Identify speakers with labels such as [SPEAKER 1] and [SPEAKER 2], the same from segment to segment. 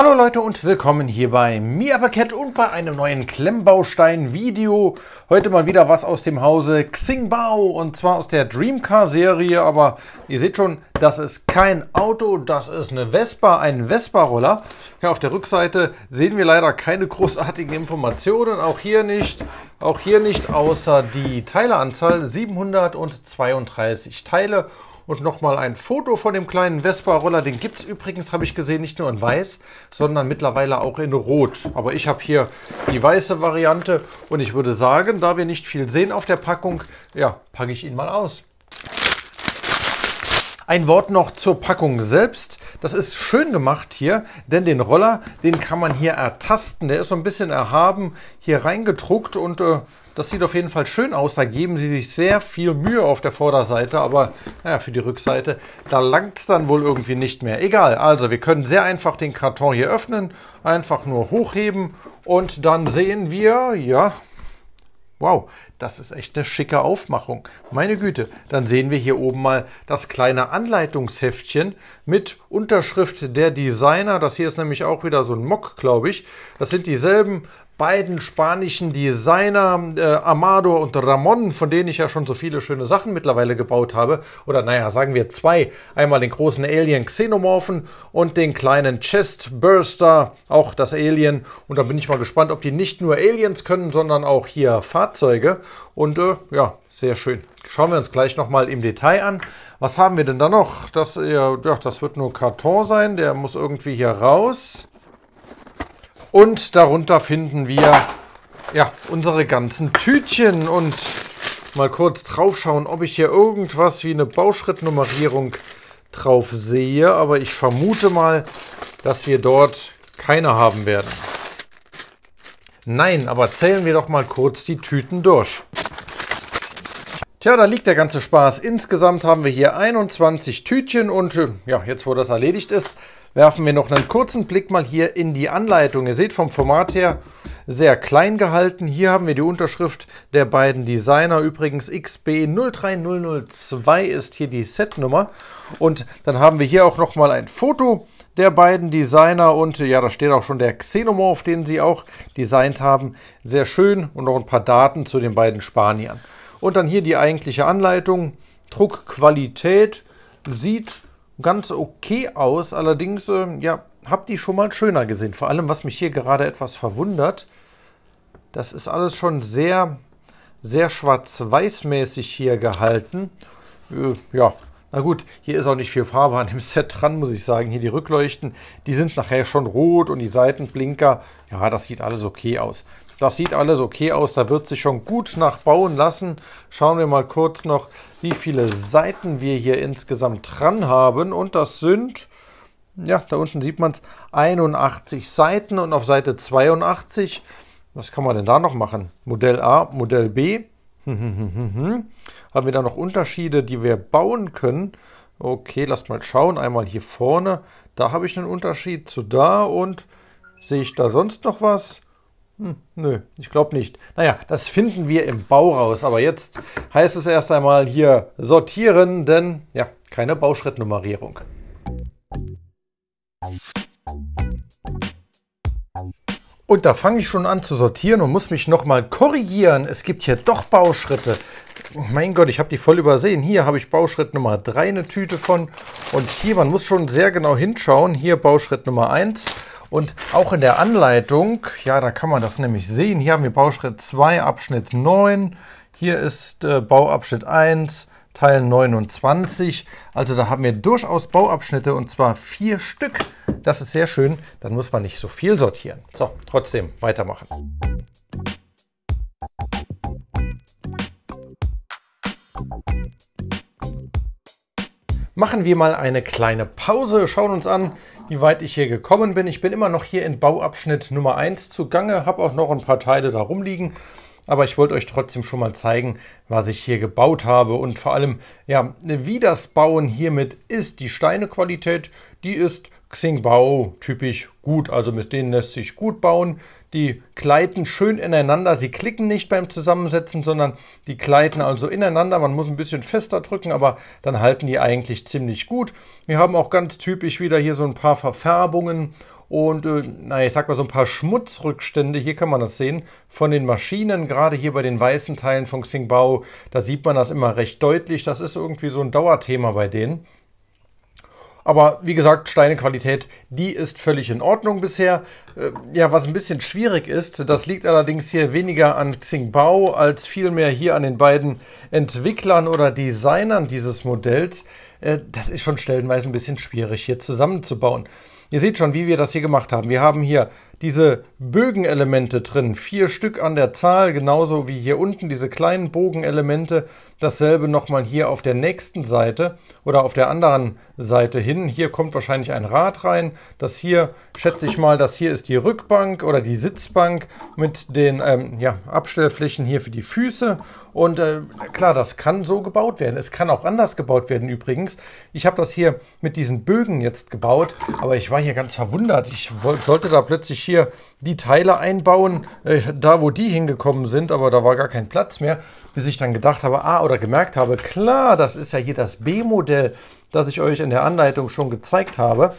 [SPEAKER 1] Hallo Leute und willkommen hier bei Miapaket und bei einem neuen Klemmbaustein-Video. Heute mal wieder was aus dem Hause Xingbao und zwar aus der Dreamcar-Serie. Aber ihr seht schon, das ist kein Auto, das ist eine Vespa, ein Vespa-Roller. Ja, auf der Rückseite sehen wir leider keine großartigen Informationen, auch hier nicht. Auch hier nicht, außer die Teileanzahl 732 Teile und nochmal ein Foto von dem kleinen Vespa-Roller. Den gibt es übrigens, habe ich gesehen, nicht nur in weiß, sondern mittlerweile auch in rot. Aber ich habe hier die weiße Variante. Und ich würde sagen, da wir nicht viel sehen auf der Packung, ja, packe ich ihn mal aus. Ein Wort noch zur Packung selbst. Das ist schön gemacht hier, denn den Roller, den kann man hier ertasten. Der ist so ein bisschen erhaben hier reingedruckt und äh, das sieht auf jeden Fall schön aus. Da geben sie sich sehr viel Mühe auf der Vorderseite, aber naja, für die Rückseite, da langt es dann wohl irgendwie nicht mehr. Egal, also wir können sehr einfach den Karton hier öffnen, einfach nur hochheben und dann sehen wir, ja, wow, das ist echt eine schicke Aufmachung. Meine Güte, dann sehen wir hier oben mal das kleine Anleitungsheftchen mit Unterschrift der Designer. Das hier ist nämlich auch wieder so ein Mock, glaube ich. Das sind dieselben beiden spanischen Designer äh, Amado und Ramon, von denen ich ja schon so viele schöne Sachen mittlerweile gebaut habe. Oder naja, sagen wir zwei. Einmal den großen Alien Xenomorphen und den kleinen Chest Burster, auch das Alien. Und da bin ich mal gespannt, ob die nicht nur Aliens können, sondern auch hier Fahrzeuge. Und äh, ja, sehr schön. Schauen wir uns gleich nochmal im Detail an. Was haben wir denn da noch? Das, ja, das wird nur Karton sein, der muss irgendwie hier raus. Und darunter finden wir ja, unsere ganzen Tütchen und mal kurz draufschauen, ob ich hier irgendwas wie eine Bauschrittnummerierung drauf sehe. Aber ich vermute mal, dass wir dort keine haben werden. Nein, aber zählen wir doch mal kurz die Tüten durch. Tja, da liegt der ganze Spaß. Insgesamt haben wir hier 21 Tütchen und äh, ja, jetzt wo das erledigt ist, werfen wir noch einen kurzen Blick mal hier in die Anleitung. Ihr seht vom Format her sehr klein gehalten. Hier haben wir die Unterschrift der beiden Designer. Übrigens XB03002 ist hier die Setnummer. Und dann haben wir hier auch nochmal ein Foto der beiden Designer und ja, da steht auch schon der Xenomorph, den sie auch designt haben. Sehr schön und noch ein paar Daten zu den beiden Spaniern. Und dann hier die eigentliche Anleitung. Druckqualität sieht ganz okay aus. Allerdings, äh, ja, habe die schon mal schöner gesehen. Vor allem, was mich hier gerade etwas verwundert, das ist alles schon sehr, sehr schwarz-weiß-mäßig hier gehalten. Äh, ja, na gut, hier ist auch nicht viel Farbe an dem Set dran, muss ich sagen. Hier die Rückleuchten, die sind nachher schon rot und die Seitenblinker, ja, das sieht alles okay aus. Das sieht alles okay aus, da wird sich schon gut nachbauen lassen. Schauen wir mal kurz noch, wie viele Seiten wir hier insgesamt dran haben. Und das sind, ja, da unten sieht man es, 81 Seiten und auf Seite 82, was kann man denn da noch machen? Modell A, Modell B. haben wir da noch Unterschiede, die wir bauen können? Okay, lasst mal schauen. Einmal hier vorne. Da habe ich einen Unterschied zu da. Und sehe ich da sonst noch was? Hm, nö, ich glaube nicht. Naja, das finden wir im Bau raus. Aber jetzt heißt es erst einmal hier sortieren, denn ja, keine Bauschrittnummerierung. Und da fange ich schon an zu sortieren und muss mich nochmal korrigieren. Es gibt hier doch Bauschritte. Oh mein Gott, ich habe die voll übersehen. Hier habe ich Bauschritt Nummer 3 eine Tüte von. Und hier, man muss schon sehr genau hinschauen. Hier Bauschritt Nummer 1. Und auch in der Anleitung, ja, da kann man das nämlich sehen. Hier haben wir Bauschritt 2, Abschnitt 9. Hier ist äh, Bauabschnitt 1, Teil 29. Also da haben wir durchaus Bauabschnitte und zwar vier Stück. Das ist sehr schön, dann muss man nicht so viel sortieren. So, trotzdem weitermachen. machen wir mal eine kleine Pause, schauen uns an, wie weit ich hier gekommen bin. Ich bin immer noch hier in Bauabschnitt Nummer 1 zugange, habe auch noch ein paar Teile da rumliegen, aber ich wollte euch trotzdem schon mal zeigen, was ich hier gebaut habe und vor allem, ja, wie das Bauen hiermit ist. Die Steinequalität, die ist Xingbao typisch gut, also mit denen lässt sich gut bauen die gleiten schön ineinander. Sie klicken nicht beim Zusammensetzen, sondern die gleiten also ineinander. Man muss ein bisschen fester drücken, aber dann halten die eigentlich ziemlich gut. Wir haben auch ganz typisch wieder hier so ein paar Verfärbungen und, äh, naja, ich sag mal so ein paar Schmutzrückstände, hier kann man das sehen, von den Maschinen, gerade hier bei den weißen Teilen von Xingbao, da sieht man das immer recht deutlich. Das ist irgendwie so ein Dauerthema bei denen. Aber wie gesagt, Steinequalität, die ist völlig in Ordnung bisher. Äh, ja, was ein bisschen schwierig ist, das liegt allerdings hier weniger an Xingbao als vielmehr hier an den beiden Entwicklern oder Designern dieses Modells. Äh, das ist schon stellenweise ein bisschen schwierig hier zusammenzubauen. Ihr seht schon, wie wir das hier gemacht haben. Wir haben hier diese Bögenelemente drin, vier Stück an der Zahl, genauso wie hier unten diese kleinen Bogenelemente, dasselbe nochmal hier auf der nächsten Seite oder auf der anderen Seite hin. Hier kommt wahrscheinlich ein Rad rein, das hier, schätze ich mal, das hier ist die Rückbank oder die Sitzbank mit den ähm, ja, Abstellflächen hier für die Füße und äh, klar, das kann so gebaut werden. Es kann auch anders gebaut werden übrigens. Ich habe das hier mit diesen Bögen jetzt gebaut, aber ich war hier ganz verwundert. Ich sollte da plötzlich hier die Teile einbauen, äh, da wo die hingekommen sind, aber da war gar kein Platz mehr, bis ich dann gedacht habe, ah, oder gemerkt habe, klar, das ist ja hier das B-Modell, das ich euch in der Anleitung schon gezeigt habe.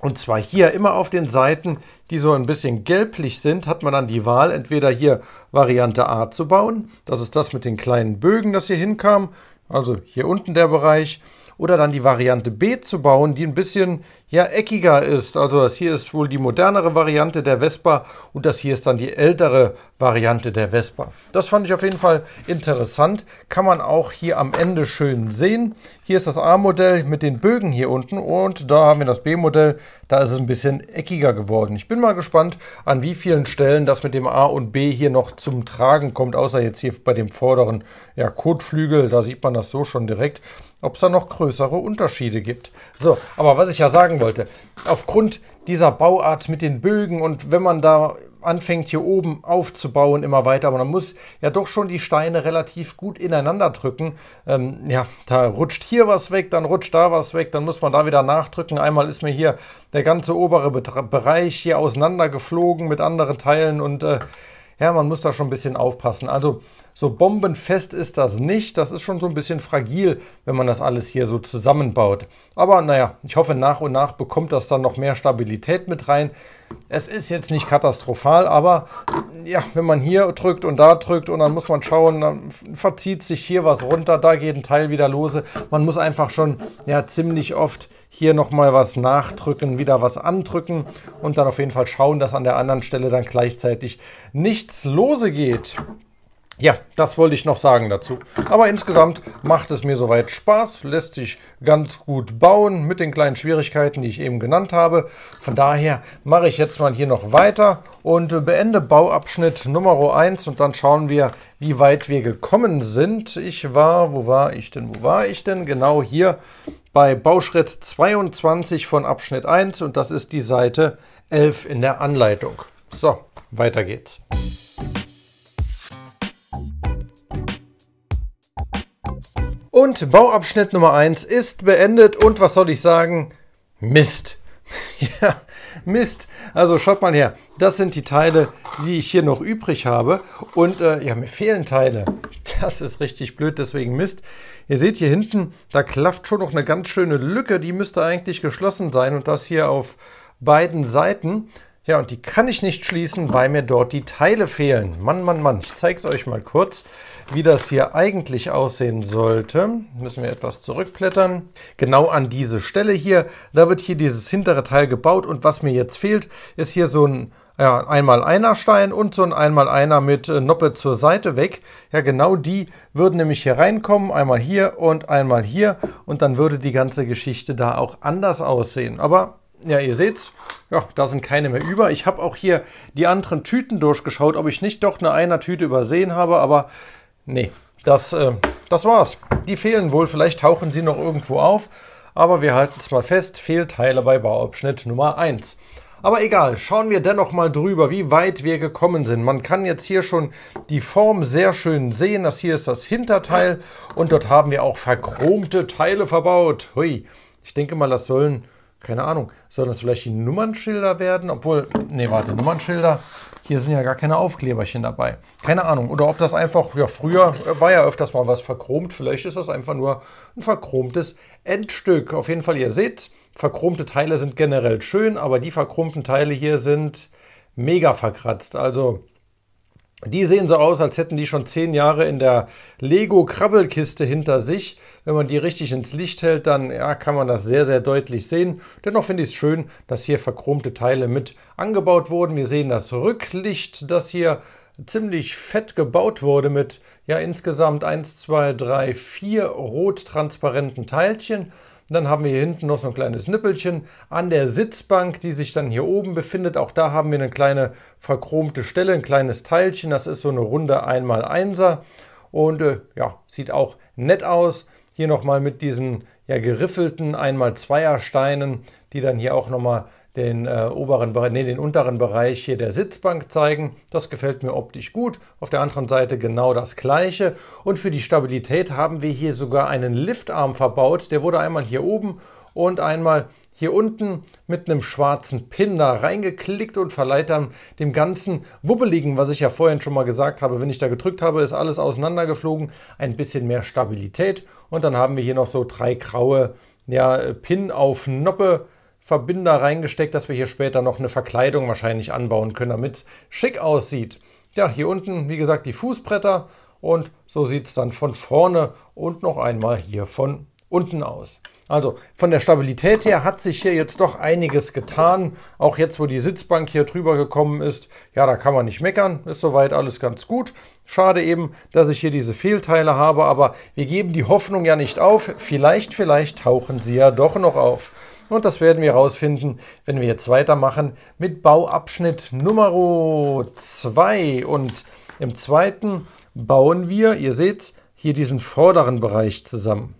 [SPEAKER 1] Und zwar hier immer auf den Seiten, die so ein bisschen gelblich sind, hat man dann die Wahl, entweder hier Variante A zu bauen. Das ist das mit den kleinen Bögen, das hier hinkam. Also hier unten der Bereich. Oder dann die Variante B zu bauen, die ein bisschen ja, eckiger ist. Also das hier ist wohl die modernere Variante der Vespa und das hier ist dann die ältere Variante der Vespa. Das fand ich auf jeden Fall interessant. Kann man auch hier am Ende schön sehen. Hier ist das A-Modell mit den Bögen hier unten und da haben wir das B-Modell. Da ist es ein bisschen eckiger geworden. Ich bin mal gespannt, an wie vielen Stellen das mit dem A und B hier noch zum Tragen kommt, außer jetzt hier bei dem vorderen ja, Kotflügel. Da sieht man das so schon direkt ob es da noch größere Unterschiede gibt. So, aber was ich ja sagen wollte, aufgrund dieser Bauart mit den Bögen und wenn man da anfängt hier oben aufzubauen immer weiter, aber man muss ja doch schon die Steine relativ gut ineinander drücken. Ähm, ja, da rutscht hier was weg, dann rutscht da was weg, dann muss man da wieder nachdrücken. Einmal ist mir hier der ganze obere Betre Bereich hier auseinandergeflogen mit anderen Teilen und äh, ja, man muss da schon ein bisschen aufpassen. Also so bombenfest ist das nicht. Das ist schon so ein bisschen fragil, wenn man das alles hier so zusammenbaut. Aber naja, ich hoffe, nach und nach bekommt das dann noch mehr Stabilität mit rein. Es ist jetzt nicht katastrophal, aber ja, wenn man hier drückt und da drückt und dann muss man schauen, dann verzieht sich hier was runter, da geht ein Teil wieder lose. Man muss einfach schon ja ziemlich oft hier nochmal was nachdrücken, wieder was andrücken und dann auf jeden Fall schauen, dass an der anderen Stelle dann gleichzeitig nichts lose geht. Ja, das wollte ich noch sagen dazu. Aber insgesamt macht es mir soweit Spaß, lässt sich ganz gut bauen mit den kleinen Schwierigkeiten, die ich eben genannt habe. Von daher mache ich jetzt mal hier noch weiter und beende Bauabschnitt Nummer 1 und dann schauen wir, wie weit wir gekommen sind. Ich war, wo war ich denn, wo war ich denn? Genau hier bei Bauschritt 22 von Abschnitt 1 und das ist die Seite 11 in der Anleitung. So, weiter geht's. Und Bauabschnitt Nummer 1 ist beendet und was soll ich sagen? Mist. ja, Mist. Also schaut mal her. Das sind die Teile, die ich hier noch übrig habe. Und äh, ja, mir fehlen Teile. Das ist richtig blöd, deswegen Mist. Ihr seht hier hinten, da klafft schon noch eine ganz schöne Lücke. Die müsste eigentlich geschlossen sein und das hier auf beiden Seiten. Ja, und die kann ich nicht schließen, weil mir dort die Teile fehlen. Mann, Mann, Mann, ich zeige es euch mal kurz, wie das hier eigentlich aussehen sollte. Müssen wir etwas zurückblättern. Genau an diese Stelle hier, da wird hier dieses hintere Teil gebaut. Und was mir jetzt fehlt, ist hier so ein ja, einmal einer Stein und so ein einmal einer mit äh, Noppe zur Seite weg. Ja, genau die würden nämlich hier reinkommen, einmal hier und einmal hier und dann würde die ganze Geschichte da auch anders aussehen. Aber ja, ihr seht, ja, da sind keine mehr über. Ich habe auch hier die anderen Tüten durchgeschaut, ob ich nicht doch eine einer Tüte übersehen habe, aber nee, das, äh, das war's. Die fehlen wohl, vielleicht tauchen sie noch irgendwo auf, aber wir halten es mal fest, Fehlteile bei Bauabschnitt Nummer 1. Aber egal, schauen wir dennoch mal drüber, wie weit wir gekommen sind. Man kann jetzt hier schon die Form sehr schön sehen. Das hier ist das Hinterteil und dort haben wir auch verchromte Teile verbaut. Hui, ich denke mal, das sollen keine Ahnung, sollen das vielleicht die Nummernschilder werden? Obwohl, nee, warte, Nummernschilder, hier sind ja gar keine Aufkleberchen dabei. Keine Ahnung. Oder ob das einfach, ja, früher war ja öfters mal was verchromt. Vielleicht ist das einfach nur ein verchromtes Endstück. Auf jeden Fall, ihr seht, verchromte Teile sind generell schön, aber die verchromten Teile hier sind mega verkratzt. Also, die sehen so aus, als hätten die schon zehn Jahre in der Lego-Krabbelkiste hinter sich. Wenn man die richtig ins Licht hält, dann ja, kann man das sehr, sehr deutlich sehen. Dennoch finde ich es schön, dass hier verchromte Teile mit angebaut wurden. Wir sehen das Rücklicht, das hier ziemlich fett gebaut wurde mit ja insgesamt 1, 2, 3, 4 rot-transparenten Teilchen. Dann haben wir hier hinten noch so ein kleines Nippelchen an der Sitzbank, die sich dann hier oben befindet. Auch da haben wir eine kleine verchromte Stelle, ein kleines Teilchen. Das ist so eine runde 1x1er und äh, ja, sieht auch nett aus. Hier nochmal mit diesen ja, geriffelten einmal zweier Steinen, die dann hier auch nochmal den äh, oberen nee, den unteren Bereich hier der Sitzbank zeigen. Das gefällt mir optisch gut. Auf der anderen Seite genau das gleiche. Und für die Stabilität haben wir hier sogar einen Liftarm verbaut. Der wurde einmal hier oben und einmal hier hier unten mit einem schwarzen Pin da reingeklickt und verleiht dann dem ganzen Wubbeligen, was ich ja vorhin schon mal gesagt habe, wenn ich da gedrückt habe, ist alles auseinandergeflogen, ein bisschen mehr Stabilität. Und dann haben wir hier noch so drei graue ja, Pin auf Noppe. Verbinder reingesteckt, dass wir hier später noch eine Verkleidung wahrscheinlich anbauen können, damit es schick aussieht. Ja, hier unten, wie gesagt, die Fußbretter und so sieht es dann von vorne und noch einmal hier von unten aus. Also von der Stabilität her hat sich hier jetzt doch einiges getan. Auch jetzt, wo die Sitzbank hier drüber gekommen ist, ja, da kann man nicht meckern. Ist soweit alles ganz gut. Schade eben, dass ich hier diese Fehlteile habe, aber wir geben die Hoffnung ja nicht auf. Vielleicht, vielleicht tauchen sie ja doch noch auf. Und das werden wir herausfinden, wenn wir jetzt weitermachen mit Bauabschnitt Nummer 2. Und im zweiten bauen wir, ihr seht, hier diesen vorderen Bereich zusammen.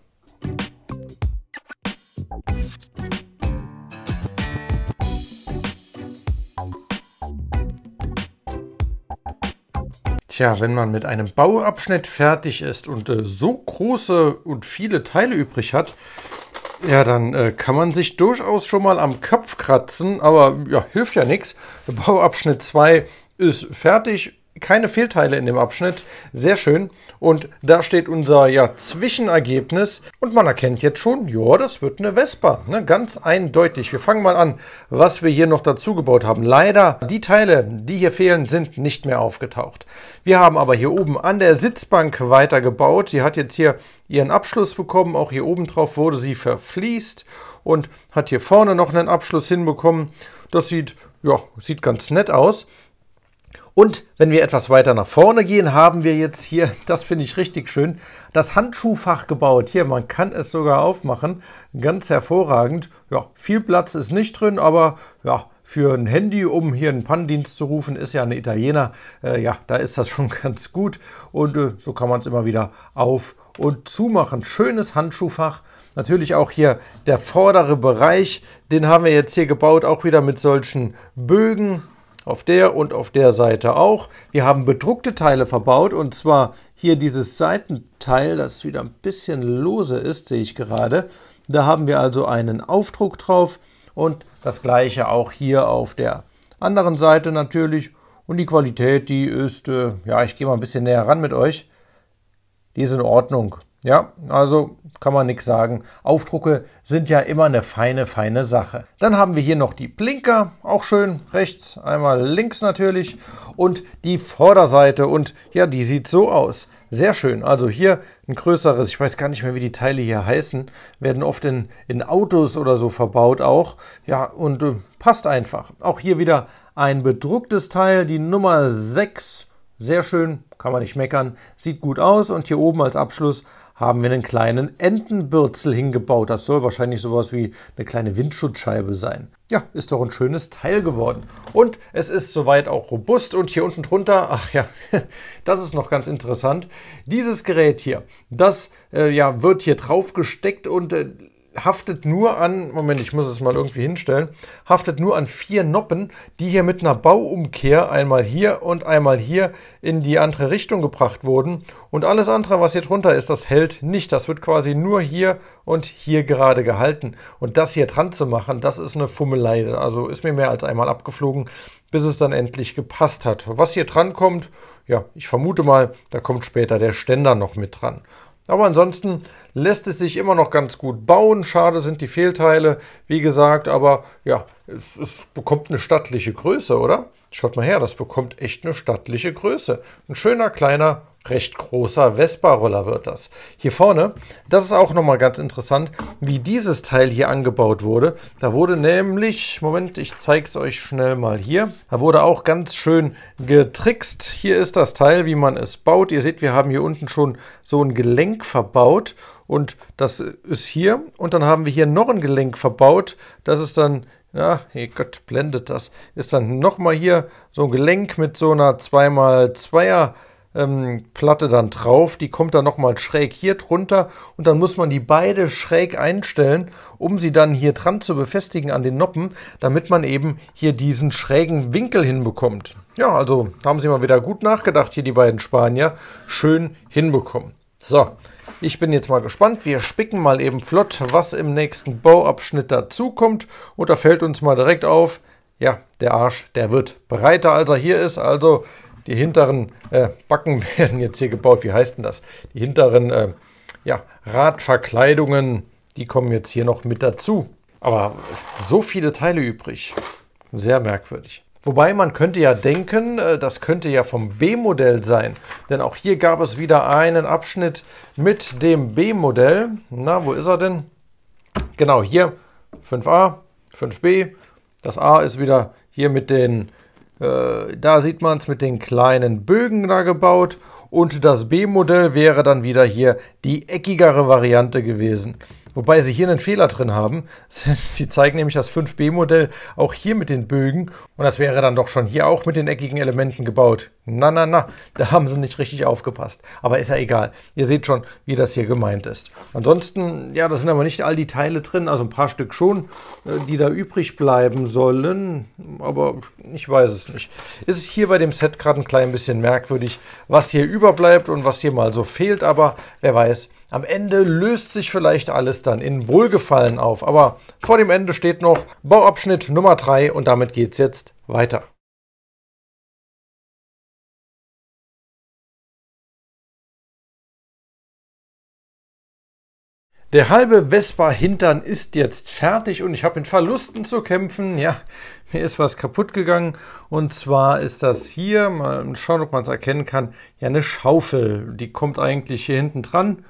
[SPEAKER 1] Tja, wenn man mit einem Bauabschnitt fertig ist und äh, so große und viele Teile übrig hat, ja, dann äh, kann man sich durchaus schon mal am Kopf kratzen, aber ja, hilft ja nichts. Bauabschnitt 2 ist fertig keine Fehlteile in dem Abschnitt. Sehr schön. Und da steht unser ja, Zwischenergebnis. Und man erkennt jetzt schon, ja, das wird eine Vespa. Ne? Ganz eindeutig. Wir fangen mal an, was wir hier noch dazu gebaut haben. Leider, die Teile, die hier fehlen, sind nicht mehr aufgetaucht. Wir haben aber hier oben an der Sitzbank weitergebaut. Sie hat jetzt hier ihren Abschluss bekommen. Auch hier oben drauf wurde sie verfließt und hat hier vorne noch einen Abschluss hinbekommen. Das sieht, ja, sieht ganz nett aus. Und wenn wir etwas weiter nach vorne gehen, haben wir jetzt hier, das finde ich richtig schön, das Handschuhfach gebaut. Hier, man kann es sogar aufmachen. Ganz hervorragend. Ja, viel Platz ist nicht drin, aber ja, für ein Handy, um hier einen Pannendienst zu rufen, ist ja ein Italiener. Äh, ja, da ist das schon ganz gut. Und äh, so kann man es immer wieder auf- und zumachen. Schönes Handschuhfach. Natürlich auch hier der vordere Bereich. Den haben wir jetzt hier gebaut, auch wieder mit solchen Bögen auf der und auf der Seite auch. Wir haben bedruckte Teile verbaut und zwar hier dieses Seitenteil, das wieder ein bisschen lose ist, sehe ich gerade. Da haben wir also einen Aufdruck drauf und das gleiche auch hier auf der anderen Seite natürlich. Und die Qualität, die ist, äh, ja, ich gehe mal ein bisschen näher ran mit euch, die ist in Ordnung. Ja, also kann man nichts sagen. Aufdrucke sind ja immer eine feine, feine Sache. Dann haben wir hier noch die Blinker, auch schön rechts, einmal links natürlich und die Vorderseite und ja, die sieht so aus. Sehr schön. Also hier ein größeres, ich weiß gar nicht mehr, wie die Teile hier heißen, werden oft in, in Autos oder so verbaut auch. Ja, und äh, passt einfach. Auch hier wieder ein bedrucktes Teil, die Nummer 6. Sehr schön, kann man nicht meckern, sieht gut aus und hier oben als Abschluss haben wir einen kleinen Entenbürzel hingebaut. Das soll wahrscheinlich sowas wie eine kleine Windschutzscheibe sein. Ja, ist doch ein schönes Teil geworden. Und es ist soweit auch robust. Und hier unten drunter, ach ja, das ist noch ganz interessant. Dieses Gerät hier, das äh, ja, wird hier drauf gesteckt und äh, haftet nur an, Moment, ich muss es mal irgendwie hinstellen, haftet nur an vier Noppen, die hier mit einer Bauumkehr einmal hier und einmal hier in die andere Richtung gebracht wurden. Und alles andere, was hier drunter ist, das hält nicht. Das wird quasi nur hier und hier gerade gehalten. Und das hier dran zu machen, das ist eine Fummelei. Also ist mir mehr als einmal abgeflogen, bis es dann endlich gepasst hat. Was hier dran kommt, ja, ich vermute mal, da kommt später der Ständer noch mit dran. Aber ansonsten lässt es sich immer noch ganz gut bauen. Schade sind die Fehlteile, wie gesagt, aber ja, es, es bekommt eine stattliche Größe, oder? Schaut mal her, das bekommt echt eine stattliche Größe. Ein schöner kleiner recht großer Vespa-Roller wird das. Hier vorne, das ist auch nochmal ganz interessant, wie dieses Teil hier angebaut wurde. Da wurde nämlich, Moment, ich zeige es euch schnell mal hier. Da wurde auch ganz schön getrickst. Hier ist das Teil, wie man es baut. Ihr seht, wir haben hier unten schon so ein Gelenk verbaut. Und das ist hier. Und dann haben wir hier noch ein Gelenk verbaut. Das ist dann ja, hey Gott, blendet das. Ist dann nochmal hier so ein Gelenk mit so einer 2x2er ähm, Platte dann drauf. Die kommt dann nochmal schräg hier drunter und dann muss man die beide schräg einstellen, um sie dann hier dran zu befestigen an den Noppen, damit man eben hier diesen schrägen Winkel hinbekommt. Ja, also haben sie mal wieder gut nachgedacht, hier die beiden Spanier. Schön hinbekommen. So, ich bin jetzt mal gespannt. Wir spicken mal eben flott, was im nächsten Bauabschnitt dazukommt. Und da fällt uns mal direkt auf, ja, der Arsch, der wird breiter, als er hier ist. Also die hinteren äh, Backen werden jetzt hier gebaut. Wie heißt denn das? Die hinteren äh, ja, Radverkleidungen, die kommen jetzt hier noch mit dazu. Aber so viele Teile übrig. Sehr merkwürdig. Wobei man könnte ja denken, äh, das könnte ja vom B-Modell sein. Denn auch hier gab es wieder einen Abschnitt mit dem B-Modell. Na, wo ist er denn? Genau, hier 5a, 5b. Das A ist wieder hier mit den äh, da sieht man es mit den kleinen Bögen da gebaut. Und das B-Modell wäre dann wieder hier die eckigere Variante gewesen. Wobei sie hier einen Fehler drin haben. Sie zeigen nämlich das 5b-Modell auch hier mit den Bögen und das wäre dann doch schon hier auch mit den eckigen Elementen gebaut. Na, na, na, da haben sie nicht richtig aufgepasst. Aber ist ja egal. Ihr seht schon, wie das hier gemeint ist. Ansonsten, ja, da sind aber nicht all die Teile drin, also ein paar Stück schon, äh, die da übrig bleiben sollen. Aber ich weiß es nicht. Ist es hier bei dem Set gerade ein klein bisschen merkwürdig, was hier überbleibt und was hier mal so fehlt. Aber wer weiß, am Ende löst sich vielleicht alles da dann in Wohlgefallen auf. Aber vor dem Ende steht noch Bauabschnitt Nummer 3 und damit geht es jetzt weiter. Der halbe Vespa-Hintern ist jetzt fertig und ich habe mit Verlusten zu kämpfen. Ja, mir ist was kaputt gegangen. Und zwar ist das hier, mal schauen, ob man es erkennen kann, ja eine Schaufel. Die kommt eigentlich hier hinten dran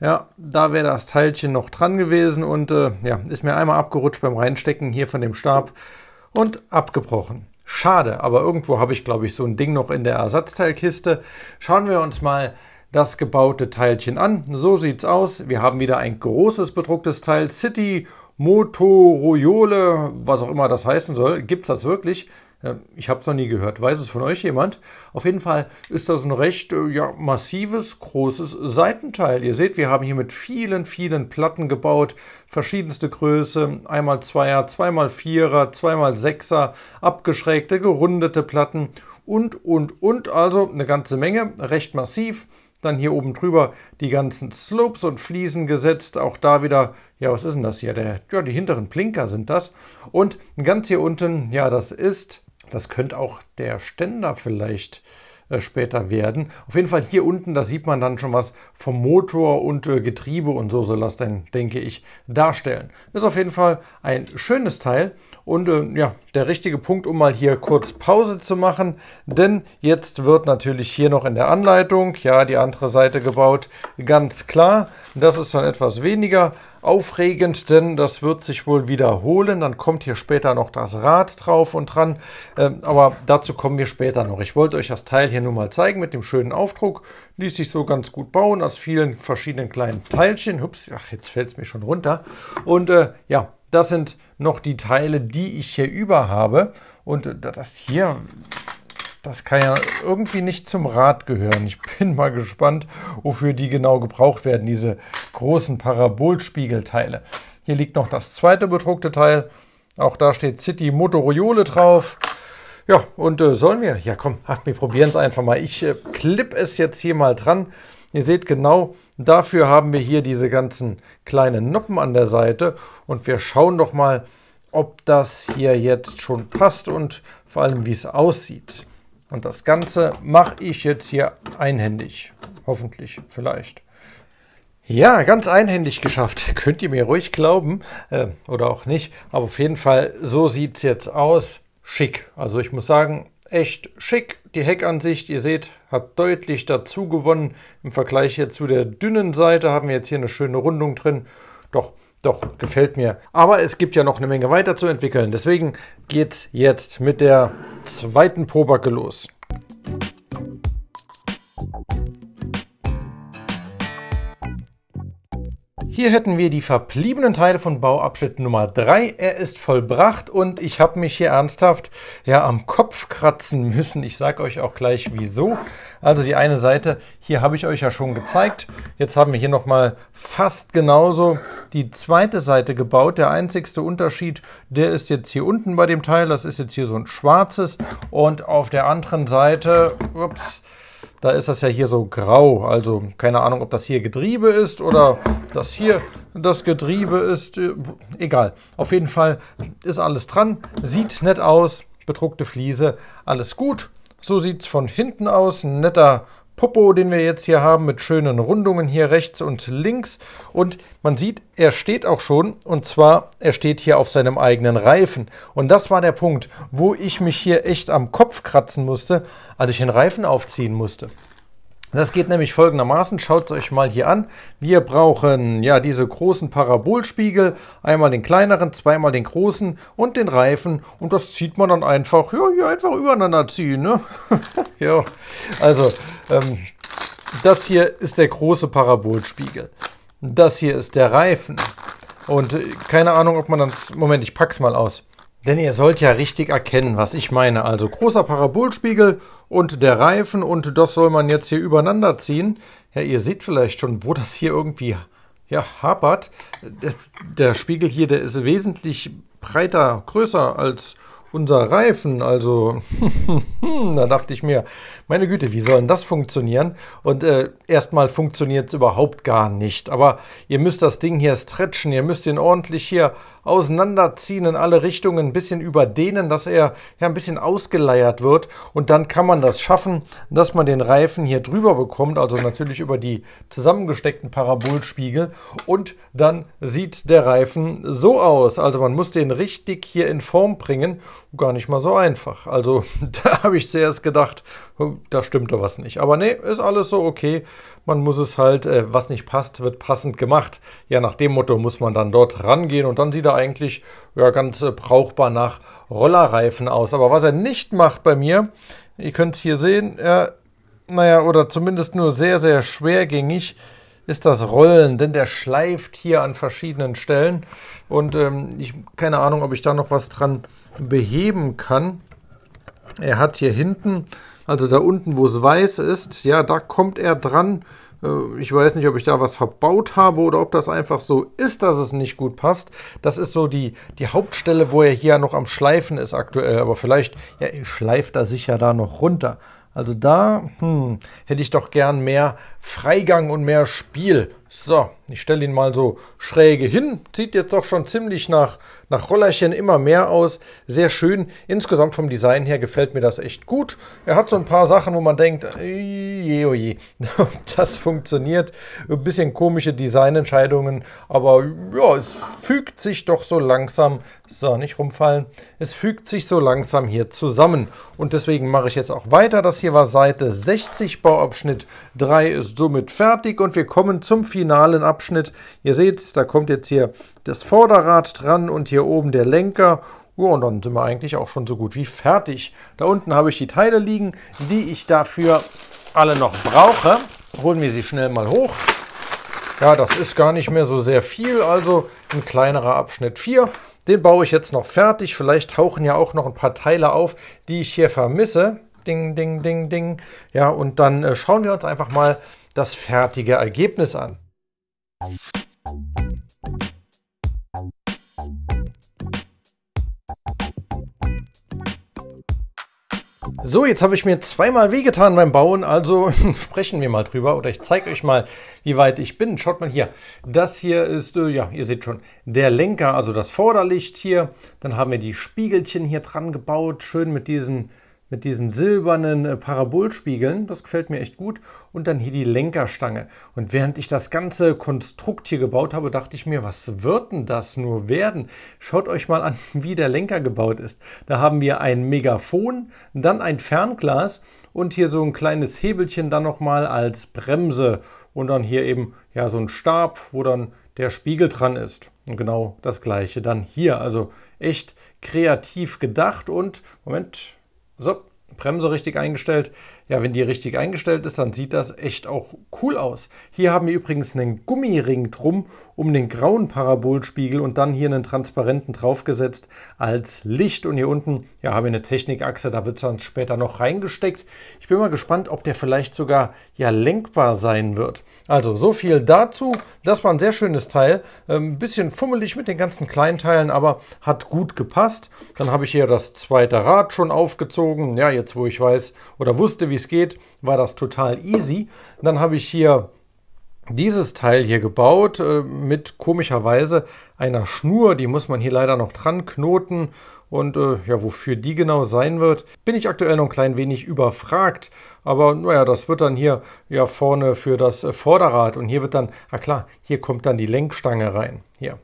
[SPEAKER 1] ja, da wäre das Teilchen noch dran gewesen und äh, ja, ist mir einmal abgerutscht beim Reinstecken hier von dem Stab und abgebrochen. Schade, aber irgendwo habe ich, glaube ich, so ein Ding noch in der Ersatzteilkiste. Schauen wir uns mal das gebaute Teilchen an. So sieht's aus. Wir haben wieder ein großes bedrucktes Teil. City Motoroyole, was auch immer das heißen soll. Gibt's das wirklich? Ähm, ich habe es noch nie gehört. Weiß es von euch jemand? Auf jeden Fall ist das ein recht äh, ja, massives, großes Seitenteil. Ihr seht, wir haben hier mit vielen, vielen Platten gebaut. Verschiedenste Größe, einmal Zweier, zweimal Vierer, zweimal Sechser, abgeschrägte, gerundete Platten und, und, und. Also eine ganze Menge, recht massiv. Dann hier oben drüber die ganzen Slopes und Fliesen gesetzt. Auch da wieder, ja, was ist denn das hier? Der, ja, die hinteren Plinker sind das. Und ganz hier unten, ja, das ist das könnte auch der Ständer vielleicht äh, später werden. Auf jeden Fall hier unten, da sieht man dann schon was vom Motor und äh, Getriebe und so soll das dann, denke ich, darstellen. Ist auf jeden Fall ein schönes Teil und äh, ja, der richtige Punkt, um mal hier kurz Pause zu machen, denn jetzt wird natürlich hier noch in der Anleitung, ja, die andere Seite gebaut, ganz klar. Das ist dann etwas weniger, aufregend, denn das wird sich wohl wiederholen. Dann kommt hier später noch das Rad drauf und dran, ähm, aber dazu kommen wir später noch. Ich wollte euch das Teil hier nur mal zeigen mit dem schönen Aufdruck. Ließ sich so ganz gut bauen aus vielen verschiedenen kleinen Teilchen. Hups, ach, jetzt fällt es mir schon runter. Und äh, ja, das sind noch die Teile, die ich hier über habe. Und äh, das hier das kann ja irgendwie nicht zum Rad gehören. Ich bin mal gespannt, wofür die genau gebraucht werden, diese großen Parabolspiegelteile. Hier liegt noch das zweite bedruckte Teil. Auch da steht City Motoroliole drauf. Ja, und äh, sollen wir? Ja, komm, ach, wir probieren es einfach mal. Ich äh, klipp es jetzt hier mal dran. Ihr seht genau, dafür haben wir hier diese ganzen kleinen Noppen an der Seite. Und wir schauen doch mal, ob das hier jetzt schon passt und vor allem, wie es aussieht. Und das Ganze mache ich jetzt hier einhändig. Hoffentlich, vielleicht. Ja, ganz einhändig geschafft. Könnt ihr mir ruhig glauben äh, oder auch nicht. Aber auf jeden Fall, so sieht es jetzt aus. Schick. Also ich muss sagen, echt schick. Die Heckansicht, ihr seht, hat deutlich dazu gewonnen. Im Vergleich hier zu der dünnen Seite haben wir jetzt hier eine schöne Rundung drin. Doch, doch, gefällt mir. Aber es gibt ja noch eine Menge weiterzuentwickeln. Deswegen geht's jetzt mit der zweiten Probacke los. Hier hätten wir die verbliebenen Teile von Bauabschnitt Nummer 3. Er ist vollbracht und ich habe mich hier ernsthaft ja am Kopf kratzen müssen. Ich sage euch auch gleich wieso. Also die eine Seite, hier habe ich euch ja schon gezeigt. Jetzt haben wir hier nochmal fast genauso die zweite Seite gebaut. Der einzigste Unterschied, der ist jetzt hier unten bei dem Teil. Das ist jetzt hier so ein schwarzes und auf der anderen Seite, ups, da ist das ja hier so grau. Also keine Ahnung, ob das hier Getriebe ist oder das hier das Getriebe ist. Äh, egal. Auf jeden Fall ist alles dran. Sieht nett aus. Bedruckte Fliese. Alles gut. So sieht es von hinten aus. Netter Popo, den wir jetzt hier haben, mit schönen Rundungen hier rechts und links. Und man sieht, er steht auch schon, und zwar, er steht hier auf seinem eigenen Reifen. Und das war der Punkt, wo ich mich hier echt am Kopf kratzen musste, als ich den Reifen aufziehen musste. Das geht nämlich folgendermaßen, schaut es euch mal hier an. Wir brauchen ja diese großen Parabolspiegel, einmal den kleineren, zweimal den großen und den Reifen. Und das zieht man dann einfach, ja, hier einfach übereinander ziehen. Ne? ja, also ähm, das hier ist der große Parabolspiegel. Das hier ist der Reifen. Und äh, keine Ahnung, ob man das... Moment, ich pack's mal aus. Denn ihr sollt ja richtig erkennen, was ich meine. Also großer Parabolspiegel und der Reifen und das soll man jetzt hier übereinander ziehen. Ja, ihr seht vielleicht schon, wo das hier irgendwie ja, hapert. Der, der Spiegel hier, der ist wesentlich breiter, größer als unser Reifen. Also, da dachte ich mir, meine Güte, wie soll denn das funktionieren? Und äh, erstmal funktioniert es überhaupt gar nicht. Aber ihr müsst das Ding hier stretchen, ihr müsst ihn ordentlich hier auseinanderziehen in alle Richtungen, ein bisschen überdehnen, dass er ja ein bisschen ausgeleiert wird. Und dann kann man das schaffen, dass man den Reifen hier drüber bekommt, also natürlich über die zusammengesteckten Parabolspiegel. Und dann sieht der Reifen so aus. Also man muss den richtig hier in Form bringen. Gar nicht mal so einfach. Also da habe ich zuerst gedacht, da stimmt da was nicht. Aber nee, ist alles so okay. Man muss es halt, äh, was nicht passt, wird passend gemacht. Ja, nach dem Motto muss man dann dort rangehen und dann sieht er eigentlich ja, ganz äh, brauchbar nach Rollerreifen aus. Aber was er nicht macht bei mir, ihr könnt es hier sehen, äh, naja, oder zumindest nur sehr, sehr schwergängig, ist das Rollen, denn der schleift hier an verschiedenen Stellen und ähm, ich keine Ahnung, ob ich da noch was dran beheben kann. Er hat hier hinten also da unten, wo es weiß ist, ja, da kommt er dran. Äh, ich weiß nicht, ob ich da was verbaut habe oder ob das einfach so ist, dass es nicht gut passt. Das ist so die, die Hauptstelle, wo er hier noch am Schleifen ist aktuell. Aber vielleicht ja, schleift er sich ja da noch runter. Also da hm, hätte ich doch gern mehr Freigang und mehr Spiel. So, ich stelle ihn mal so schräge hin. Sieht jetzt auch schon ziemlich nach, nach Rollerchen immer mehr aus. Sehr schön. Insgesamt vom Design her gefällt mir das echt gut. Er hat so ein paar Sachen, wo man denkt, je, oh je, das funktioniert. Ein bisschen komische Designentscheidungen, aber ja, es fügt sich doch so langsam, so, nicht rumfallen, es fügt sich so langsam hier zusammen. Und deswegen mache ich jetzt auch weiter. Das hier war Seite 60, Bauabschnitt 3 ist somit fertig und wir kommen zum 4 finalen Abschnitt. Ihr seht, da kommt jetzt hier das Vorderrad dran und hier oben der Lenker. Ja, oh, und dann sind wir eigentlich auch schon so gut wie fertig. Da unten habe ich die Teile liegen, die ich dafür alle noch brauche. Holen wir sie schnell mal hoch. Ja, das ist gar nicht mehr so sehr viel, also ein kleinerer Abschnitt 4. Den baue ich jetzt noch fertig. Vielleicht tauchen ja auch noch ein paar Teile auf, die ich hier vermisse. Ding, ding, ding, ding. Ja, und dann äh, schauen wir uns einfach mal das fertige Ergebnis an. So, jetzt habe ich mir zweimal wehgetan beim Bauen, also sprechen wir mal drüber oder ich zeige euch mal, wie weit ich bin. Schaut mal hier, das hier ist, äh, ja, ihr seht schon, der Lenker, also das Vorderlicht hier. Dann haben wir die Spiegelchen hier dran gebaut, schön mit diesen mit diesen silbernen äh, Parabolspiegeln. Das gefällt mir echt gut. Und dann hier die Lenkerstange. Und während ich das ganze Konstrukt hier gebaut habe, dachte ich mir, was wird denn das nur werden? Schaut euch mal an, wie der Lenker gebaut ist. Da haben wir ein Megafon, dann ein Fernglas und hier so ein kleines Hebelchen dann nochmal als Bremse. Und dann hier eben ja so ein Stab, wo dann der Spiegel dran ist. Und genau das gleiche dann hier. Also echt kreativ gedacht und Moment, so, Bremse richtig eingestellt. Ja, wenn die richtig eingestellt ist, dann sieht das echt auch cool aus. Hier haben wir übrigens einen Gummiring drum um den grauen Parabolspiegel und dann hier einen transparenten draufgesetzt als Licht. Und hier unten ja, haben wir eine Technikachse, da wird es dann später noch reingesteckt. Ich bin mal gespannt, ob der vielleicht sogar ja lenkbar sein wird. Also so viel dazu. Das war ein sehr schönes Teil. Ein ähm, bisschen fummelig mit den ganzen kleinen Teilen, aber hat gut gepasst. Dann habe ich hier das zweite Rad schon aufgezogen. Ja, jetzt wo ich weiß oder wusste, wie wie es geht, war das total easy. Dann habe ich hier dieses Teil hier gebaut äh, mit komischerweise einer Schnur. Die muss man hier leider noch dran knoten. Und äh, ja, wofür die genau sein wird, bin ich aktuell noch ein klein wenig überfragt. Aber naja, das wird dann hier ja vorne für das äh, Vorderrad. Und hier wird dann, ah klar, hier kommt dann die Lenkstange rein. Hier,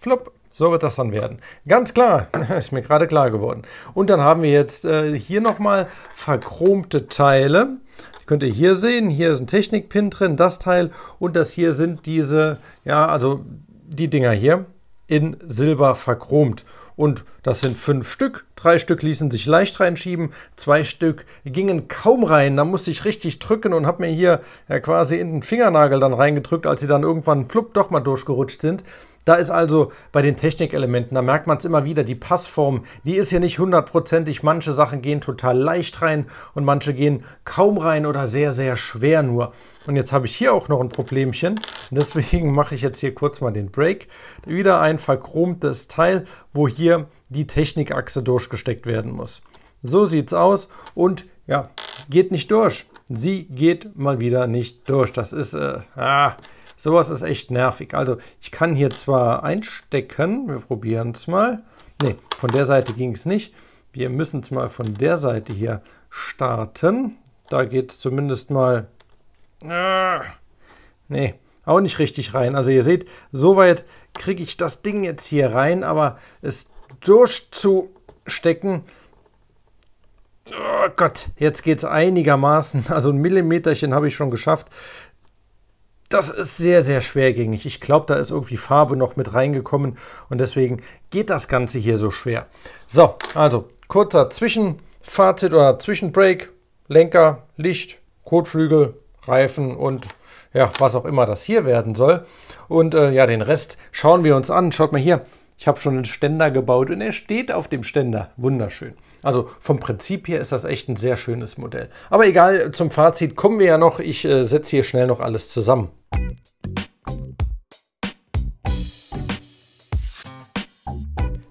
[SPEAKER 1] flop. So wird das dann werden. Ganz klar, ist mir gerade klar geworden. Und dann haben wir jetzt äh, hier nochmal verchromte Teile. Die könnt ihr hier sehen, hier ist ein Technikpin drin, das Teil und das hier sind diese, ja, also die Dinger hier in Silber verchromt. Und das sind fünf Stück. Drei Stück ließen sich leicht reinschieben, zwei Stück gingen kaum rein. Da musste ich richtig drücken und habe mir hier ja quasi in den Fingernagel dann reingedrückt, als sie dann irgendwann flupp doch mal durchgerutscht sind. Da ist also bei den Technikelementen, da merkt man es immer wieder, die Passform, die ist hier nicht hundertprozentig. Manche Sachen gehen total leicht rein und manche gehen kaum rein oder sehr, sehr schwer nur. Und jetzt habe ich hier auch noch ein Problemchen. Deswegen mache ich jetzt hier kurz mal den Break. Wieder ein verchromtes Teil, wo hier die Technikachse durchgesteckt werden muss. So sieht es aus und ja, geht nicht durch. Sie geht mal wieder nicht durch. Das ist, äh, ah, Sowas ist echt nervig. Also ich kann hier zwar einstecken, wir probieren es mal. Ne, von der Seite ging es nicht. Wir müssen es mal von der Seite hier starten. Da geht es zumindest mal... ne, auch nicht richtig rein. Also ihr seht, soweit kriege ich das Ding jetzt hier rein, aber es durchzustecken... Oh Gott, jetzt geht es einigermaßen. Also ein Millimeterchen habe ich schon geschafft das ist sehr, sehr schwergängig. Ich glaube, da ist irgendwie Farbe noch mit reingekommen und deswegen geht das Ganze hier so schwer. So, also kurzer Zwischenfazit oder Zwischenbreak. Lenker, Licht, Kotflügel, Reifen und ja, was auch immer das hier werden soll. Und äh, ja, den Rest schauen wir uns an. Schaut mal hier, ich habe schon einen Ständer gebaut und er steht auf dem Ständer. Wunderschön. Also vom Prinzip her ist das echt ein sehr schönes Modell. Aber egal, zum Fazit kommen wir ja noch. Ich äh, setze hier schnell noch alles zusammen.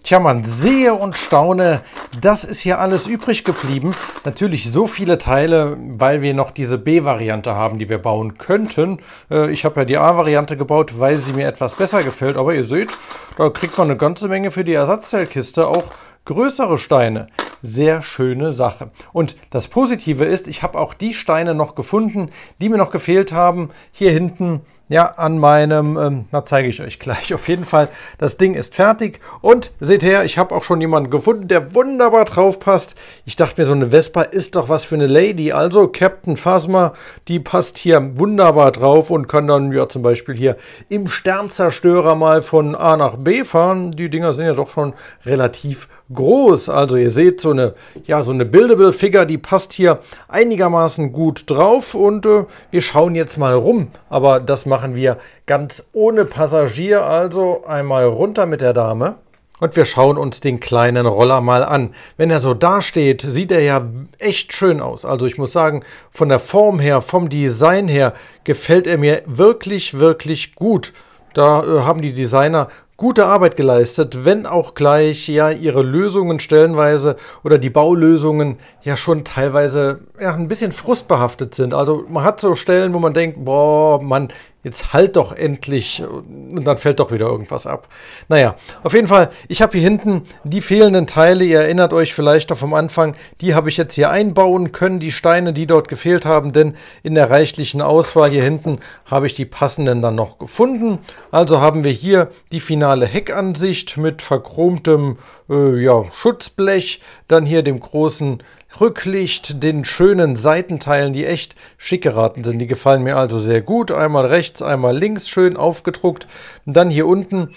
[SPEAKER 1] Tja, man sehe und staune, das ist hier alles übrig geblieben. Natürlich so viele Teile, weil wir noch diese B-Variante haben, die wir bauen könnten. Äh, ich habe ja die A-Variante gebaut, weil sie mir etwas besser gefällt. Aber ihr seht, da kriegt man eine ganze Menge für die Ersatzteilkiste, auch größere Steine sehr schöne Sache. Und das Positive ist, ich habe auch die Steine noch gefunden, die mir noch gefehlt haben. Hier hinten ja, an meinem, ähm, na zeige ich euch gleich. Auf jeden Fall, das Ding ist fertig. Und seht her, ich habe auch schon jemanden gefunden, der wunderbar drauf passt. Ich dachte mir, so eine Vespa ist doch was für eine Lady. Also Captain Phasma, die passt hier wunderbar drauf und kann dann ja zum Beispiel hier im Sternzerstörer mal von A nach B fahren. Die Dinger sind ja doch schon relativ groß. Also ihr seht so eine, ja, so eine Buildable Figure, die passt hier einigermaßen gut drauf und äh, wir schauen jetzt mal rum. Aber das machen wir ganz ohne Passagier, also einmal runter mit der Dame. Und wir schauen uns den kleinen Roller mal an. Wenn er so dasteht, sieht er ja echt schön aus. Also ich muss sagen, von der Form her, vom Design her, gefällt er mir wirklich, wirklich gut. Da äh, haben die Designer gute Arbeit geleistet, wenn auch gleich ja ihre Lösungen stellenweise oder die Baulösungen ja schon teilweise ja, ein bisschen frustbehaftet sind. Also man hat so Stellen, wo man denkt, boah, Mann, Jetzt halt doch endlich und dann fällt doch wieder irgendwas ab. Naja, auf jeden Fall, ich habe hier hinten die fehlenden Teile, ihr erinnert euch vielleicht noch vom Anfang, die habe ich jetzt hier einbauen können, die Steine, die dort gefehlt haben, denn in der reichlichen Auswahl hier hinten habe ich die passenden dann noch gefunden. Also haben wir hier die finale Heckansicht mit verchromtem äh, ja, Schutzblech, dann hier dem großen Rücklicht, den schönen Seitenteilen, die echt schick geraten sind. Die gefallen mir also sehr gut. Einmal rechts, einmal links, schön aufgedruckt. Und dann hier unten,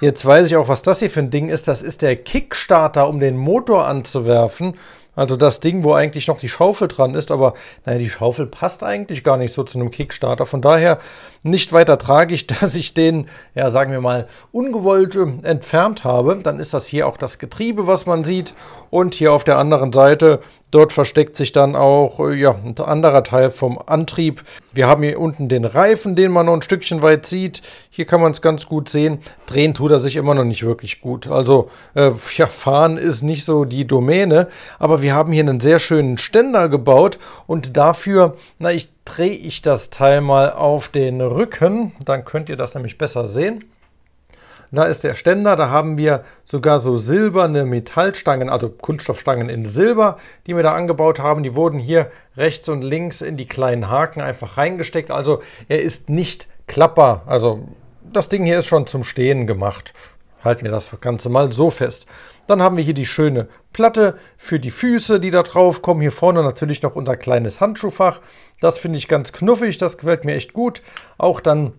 [SPEAKER 1] jetzt weiß ich auch, was das hier für ein Ding ist. Das ist der Kickstarter, um den Motor anzuwerfen. Also das Ding, wo eigentlich noch die Schaufel dran ist, aber naja, die Schaufel passt eigentlich gar nicht so zu einem Kickstarter. Von daher nicht weiter trage ich, dass ich den, ja sagen wir mal, ungewollt äh, entfernt habe. Dann ist das hier auch das Getriebe, was man sieht. Und hier auf der anderen Seite, dort versteckt sich dann auch äh, ja, ein anderer Teil vom Antrieb. Wir haben hier unten den Reifen, den man noch ein Stückchen weit sieht. Hier kann man es ganz gut sehen. Drehen tut er sich immer noch nicht wirklich gut. Also äh, ja, fahren ist nicht so die Domäne. Aber wir haben hier einen sehr schönen Ständer gebaut und dafür, na ich drehe ich das Teil mal auf den Rücken. Dann könnt ihr das nämlich besser sehen. Da ist der Ständer, da haben wir sogar so silberne Metallstangen, also Kunststoffstangen in Silber, die wir da angebaut haben. Die wurden hier rechts und links in die kleinen Haken einfach reingesteckt. Also er ist nicht klapper. Also das Ding hier ist schon zum Stehen gemacht. Halten wir das Ganze mal so fest. Dann haben wir hier die schöne Platte für die Füße, die da drauf kommen. Hier vorne natürlich noch unser kleines Handschuhfach. Das finde ich ganz knuffig, das gefällt mir echt gut. Auch dann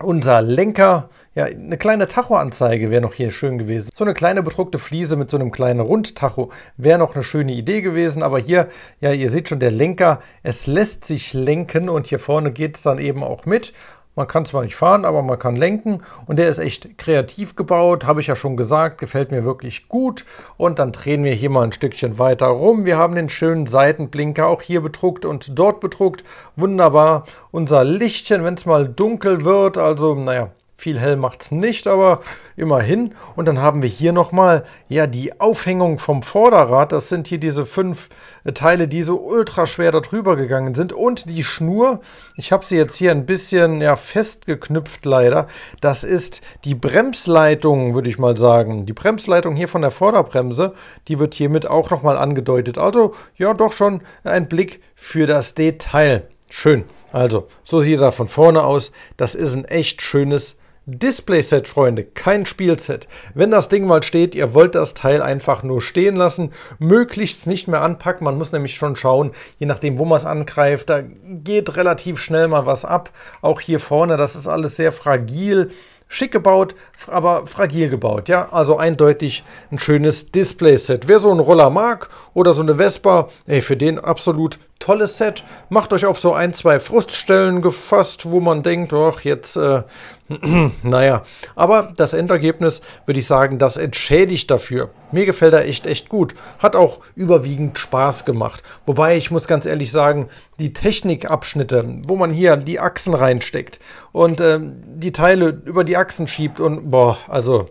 [SPEAKER 1] unser Lenker, ja, eine kleine Tachoanzeige wäre noch hier schön gewesen. So eine kleine bedruckte Fliese mit so einem kleinen Rundtacho wäre noch eine schöne Idee gewesen. Aber hier, ja, ihr seht schon, der Lenker, es lässt sich lenken und hier vorne geht es dann eben auch mit. Man kann zwar nicht fahren, aber man kann lenken und der ist echt kreativ gebaut, habe ich ja schon gesagt, gefällt mir wirklich gut. Und dann drehen wir hier mal ein Stückchen weiter rum. Wir haben den schönen Seitenblinker auch hier bedruckt und dort bedruckt. Wunderbar. Unser Lichtchen, wenn es mal dunkel wird, also naja, viel hell macht es nicht, aber immerhin. Und dann haben wir hier nochmal ja, die Aufhängung vom Vorderrad. Das sind hier diese fünf äh, Teile, die so ultra schwer darüber gegangen sind. Und die Schnur, ich habe sie jetzt hier ein bisschen ja, festgeknüpft leider. Das ist die Bremsleitung, würde ich mal sagen. Die Bremsleitung hier von der Vorderbremse, die wird hiermit auch nochmal angedeutet. Also ja, doch schon ein Blick für das Detail. Schön. Also, so sieht er von vorne aus. Das ist ein echt schönes Displayset, Freunde, kein Spielset. Wenn das Ding mal steht, ihr wollt das Teil einfach nur stehen lassen, möglichst nicht mehr anpacken. Man muss nämlich schon schauen, je nachdem, wo man es angreift, da geht relativ schnell mal was ab. Auch hier vorne, das ist alles sehr fragil. Schick gebaut, aber fragil gebaut, ja. Also eindeutig ein schönes Displayset. Wer so einen Roller mag oder so eine Vespa, ey, für den absolut tolles Set. Macht euch auf so ein, zwei Fruststellen gefasst, wo man denkt, ach, jetzt, äh, naja. Aber das Endergebnis, würde ich sagen, das entschädigt dafür. Mir gefällt er echt, echt gut. Hat auch überwiegend Spaß gemacht. Wobei, ich muss ganz ehrlich sagen, die Technikabschnitte, wo man hier die Achsen reinsteckt und äh, die Teile über die Achsen schiebt und, boah, also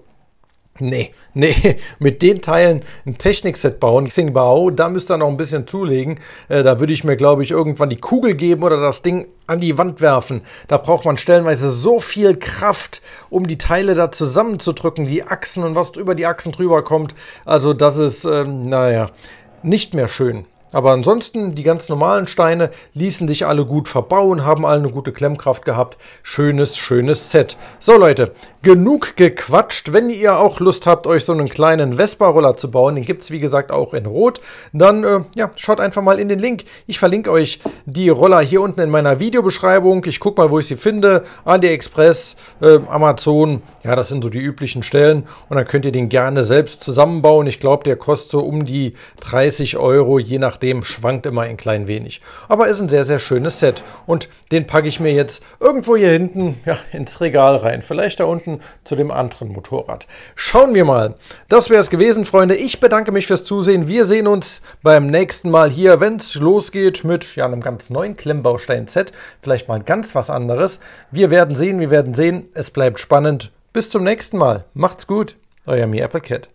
[SPEAKER 1] Nee, nee, mit den Teilen ein Technikset bauen, Xingbao, da müsst ihr noch ein bisschen zulegen. Äh, da würde ich mir, glaube ich, irgendwann die Kugel geben oder das Ding an die Wand werfen. Da braucht man stellenweise so viel Kraft, um die Teile da zusammenzudrücken, die Achsen und was über die Achsen drüber kommt. Also das ist, ähm, naja, nicht mehr schön. Aber ansonsten, die ganz normalen Steine ließen sich alle gut verbauen, haben alle eine gute Klemmkraft gehabt. Schönes, schönes Set. So Leute, genug gequatscht. Wenn ihr auch Lust habt, euch so einen kleinen Vespa-Roller zu bauen, den gibt es wie gesagt auch in Rot, dann äh, ja, schaut einfach mal in den Link. Ich verlinke euch die Roller hier unten in meiner Videobeschreibung. Ich gucke mal, wo ich sie finde. AliExpress, äh, Amazon, ja, das sind so die üblichen Stellen. Und dann könnt ihr den gerne selbst zusammenbauen. Ich glaube, der kostet so um die 30 Euro, je nachdem nachdem schwankt immer ein klein wenig. Aber ist ein sehr, sehr schönes Set und den packe ich mir jetzt irgendwo hier hinten ja, ins Regal rein. Vielleicht da unten zu dem anderen Motorrad. Schauen wir mal. Das wäre es gewesen, Freunde. Ich bedanke mich fürs Zusehen. Wir sehen uns beim nächsten Mal hier, wenn es losgeht mit ja, einem ganz neuen Klemmbaustein-Set. Vielleicht mal ganz was anderes. Wir werden sehen, wir werden sehen. Es bleibt spannend. Bis zum nächsten Mal. Macht's gut. Euer Mi Apple Cat.